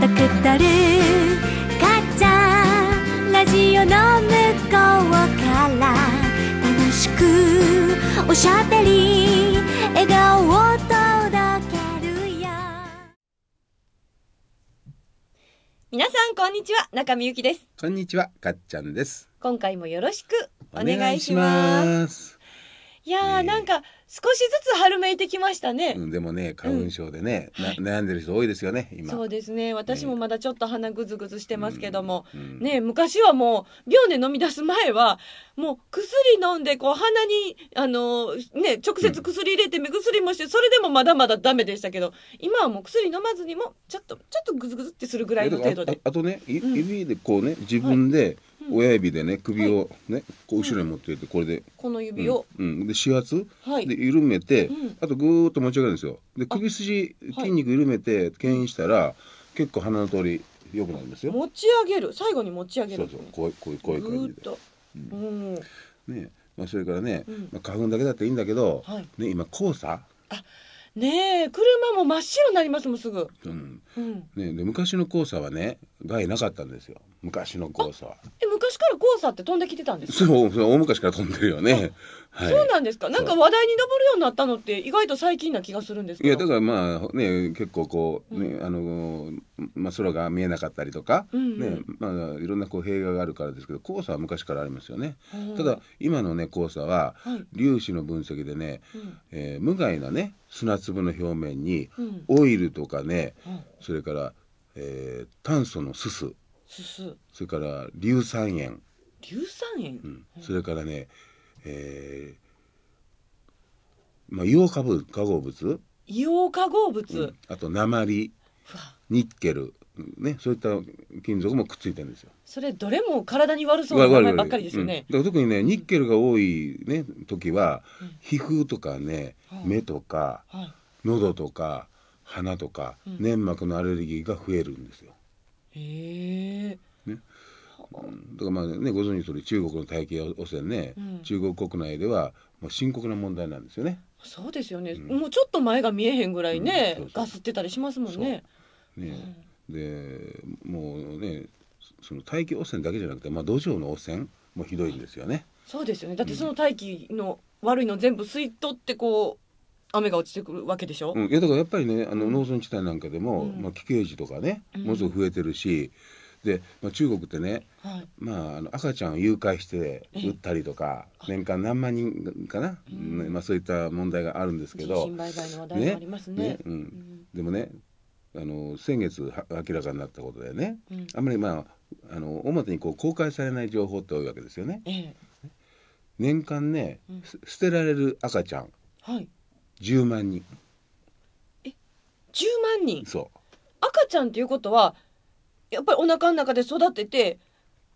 たくったるかっちゃんラジオの向こうから楽しくおしゃべり笑顔を届けるよなさんこんにちは中見ゆきですこんにちはかっちゃんです今回もよろしくお願いしますいやなんか少しずつ春めいてきましたね、うん、でもね花粉症でね、うん、悩んでる人多いですよねそうですね私もまだちょっと鼻ぐずぐずしてますけども、うん、ね昔はもう病で飲み出す前はもう薬飲んでこう鼻にあのー、ね直接薬入れて目薬もしてそれでもまだまだダメでしたけど今はもう薬飲まずにもちょっとちょっとぐずぐずってするぐらいの程度であとね指でこうね自分で、はい親指でね首をね、こう後ろに持っていてこれでこの指を、うんで指圧、はいで緩めて、うんあとぐーっと持ち上げるんですよで首筋筋肉緩めて牽引したら結構鼻の通り良くなるんですよ持ち上げる最後に持ち上げそるそうでそすうこういうこういうぐ感ーっじと、うんで、ねまあ、それからね、うんまあ、花粉だけだっていいんだけど、はいね、今黄砂、あねえ車も真っ白になりますもんすぐ、うんうん、ね、で昔の黄砂はね害なかったんですよ昔の黄砂は。え昔から黄砂って飛んできてたんですそうそう大昔から飛んでるよね。はい、そうなんですか。なんか話題に上るようになったのって意外と最近な気がするんですいやだからまあね結構こう、ね、うん、あのまあ空が見えなかったりとか、うんうん、ねまあいろんなこう弊害があるからですけど黄砂は昔からありますよね。うん、ただ今のね黄砂は、粒子の分析でね、うん、えー、無害なね砂粒の表面に、オイルとかね、それから、えー、炭素のすすすすそれから硫酸塩硫酸塩、うん、それからね、えー、まあ硫黄化物化合物硫黄化合物、うん、あと鉛ニッケルね、そういった金属もくっついてるんですよ。それどれも体に悪そうな名前ばっかりですよね。うん、だから特にねニッケルが多いね時は、うん、皮膚とかね、目とか、喉とか鼻とか、粘膜のアレルギーが増えるんですよ。へえ。ね。だからまあねご存知の通り中国の体系汚染ね、うん、中国国内ではもう深刻な問題なんですよね。そうですよね、うん、もうちょっと前が見えへんぐらいね、うん、そうそうガスってたりしますもんね。ね、でもうねその大気汚染だけじゃなくて、まあ、土壌の汚染もひどいんですよね。そうですよねだってその大気の悪いの全部吸い取ってこう雨が落ちてくるわけでしょ、うん、いやだからやっぱりねあの農村地帯なんかでも、うん、まあ、危険児とかねものすごく増えてるし、うん、で、まあ、中国ってね、はい、まあ、あの赤ちゃんを誘拐して撃ったりとか年間何万人かな、まあ、そういった問題があるんですけど、の話題ありますねね、でもねあの先月明らかになったことでね、うん、あんまりまああの表にこう公開されない情報って多いわけですよね。ええ、年間ね、うん、捨てられる赤ちゃん、はい十万人え十万人そう赤ちゃんっていうことはやっぱりお腹の中で育てて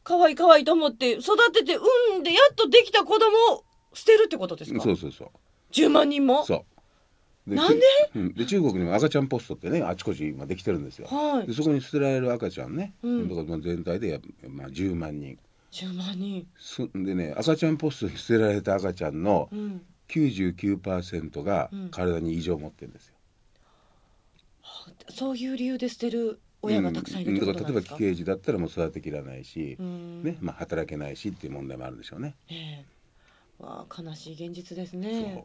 可愛い可愛いと思って育てて産んでやっとできた子供を捨てるってことですかそうそうそう十万人もそうでなんで,、うん、で中国にも赤ちゃんポストってねあちこち今できてるんですよ、はい、でそこに捨てられる赤ちゃんね、うん、だから全体で、まあ、10万人10万人そでね赤ちゃんポストに捨てられた赤ちゃんの99%が体に異常を持ってるんですよ、うん、そういう理由で捨てる親がたくさんいると、うん、例えば既刑児だったらもう育てきらないし、ねまあ、働けないしっていう問題もあるんでしょうね。えわ悲しい現実ですね。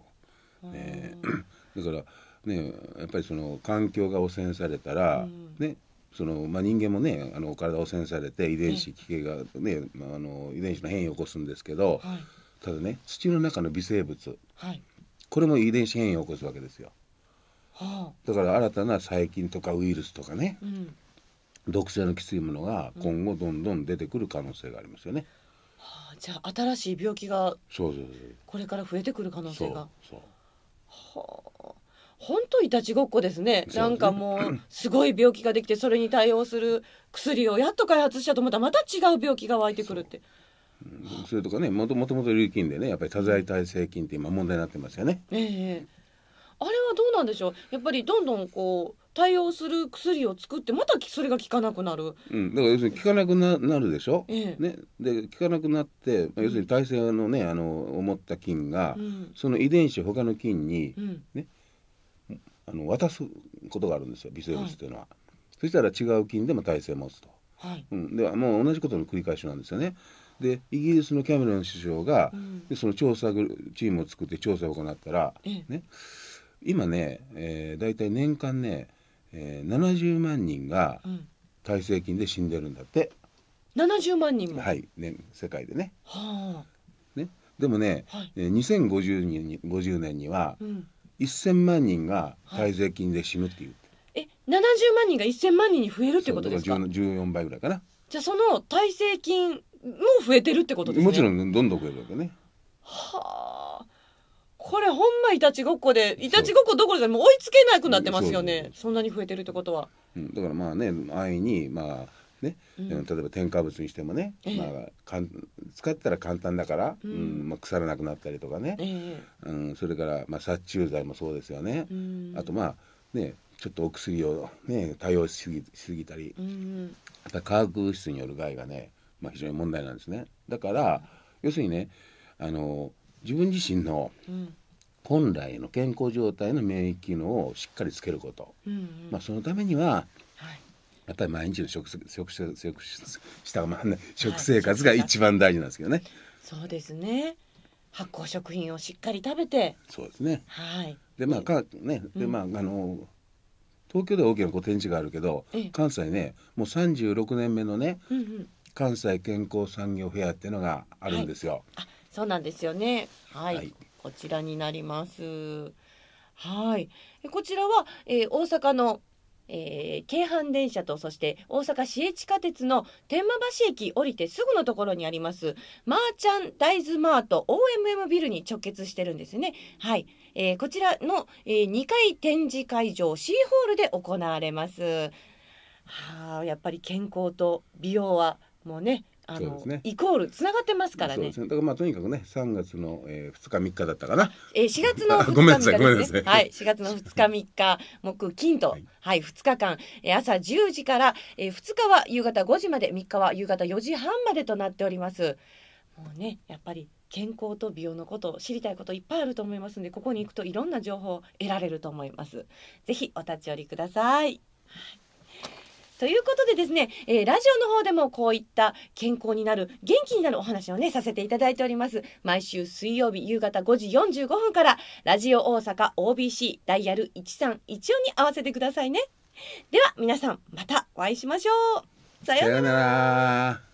ね だからねやっぱりその環境が汚染されたら、うん、ねそのまあ、人間もねあの体汚染されて遺伝子危険がね、ねまあ、あの遺伝子の変異を起こすんですけど、はい、ただね土の中の微生物、はい、これも遺伝子変異を起こすわけですよ、はあ、だから新たな細菌とかウイルスとかね、うん、毒性のきついものが今後どんどん出てくる可能性がありますよね、うん、はあ、じゃあ新しい病気がこれから増えてくる可能性がそうそうはあ本当いたちごっこですね、ね、なんかもうすごい病気ができてそれに対応する薬をやっと開発したと思ったらまた違う病気が湧いてくるってそれとかねもともと琉金でねやっぱり多財体制金って今問題になってますよね。ええあれはどうなんでしょうやっぱりどんどんこう対応する薬を作ってまたそれが効かなくなる、うん、だから要するに効かなくななるでしょ、えね、で効かなくなって、まあ、要するに耐性のねあの思った菌が、うん、その遺伝子他の菌に、うんね、あの渡すことがあるんですよ微生物っていうのは、はい、そしたら違う菌でも耐性を持つと、はいうん、ではもう同じことの繰り返しなんですよね。でイギリスのキャメロン首相が、うん、でその調査チームを作って調査を行ったら、ね、今ね、えー、大体年間ね、えー、70万人が耐性菌で死んでるんだって。うん、70万人もはい、ね、世界でね。はあ、ねでもね、はい、2050年に年には、うん、1000万人が耐性菌で死ぬっていう。はい、え70万人が1000万人に増えるってことですか 14, 倍ぐらいかな。じゃあその耐性菌もう増えてるってことですねもちろんどんどん増えるわけねはあこれほんまいたちごっこでいたちごっこどころじゃもう追いつけなくなってますよねそんなに増えてるってことは、うん、だからまあね安易にまあね、うん、例えば添加物にしてもね、えまあ、かん使ったら簡単だから、うん、うん、まあ、腐らなくなったりとかね、え、うん、それから、まあ、殺虫剤もそうですよね、あとまあねちょっとお薬を、ね、多用しすぎたり、やっぱ化学物質による害がねまあ、非常に問題なんですね。だから要するにねあの自分自身の本来の健康状態の免疫機能をしっかりつけること、うんうん、まあ、そのためには、はい、やっぱり毎日の食食食食したまあ、食生活が一番大事なんですけどね。はい、そうですね発酵食品をしっかり食べてそうですね、はい、でまあかねでまあ、あの東京では大きなこう展示があるけど関西ねもう36年目のね、うんうん関西健康産業フェアっていうのがあるんですよ。はい、そうなんですよね。はい、はい、こちらになります。はい、こちらは、えー、大阪のえー、京阪電車とそして大阪市営地下鉄の天満橋駅降りてすぐのところにありますマーチャン大豆マート OMM ビルに直結してるんですね。はい、えー、こちらの、えー、2階展示会場 C ホールで行われます。はあ、やっぱり健康と美容はもうねあの、ね、イコールつながってますからね。ねだからまあとにかくね3月の、えー、2日3日だったかな。えー、4月の2 日ごめんなさいごはい4月の2日3日木金と、はい、はい、2日間、えー、朝10時から、えー、2日は夕方5時まで3日は夕方4時半までとなっております。もうねやっぱり健康と美容のことを知りたいこといっぱいあると思いますのでここに行くといろんな情報を得られると思います。ぜひお立ち寄りください。はいということでですね、えー、ラジオの方でもこういった健康になる、元気になるお話をね、させていただいております。毎週水曜日夕方5時45分から、ラジオ大阪 OBC ダイヤル1314に合わせてくださいね。では皆さん、またお会いしましょう。さようなら。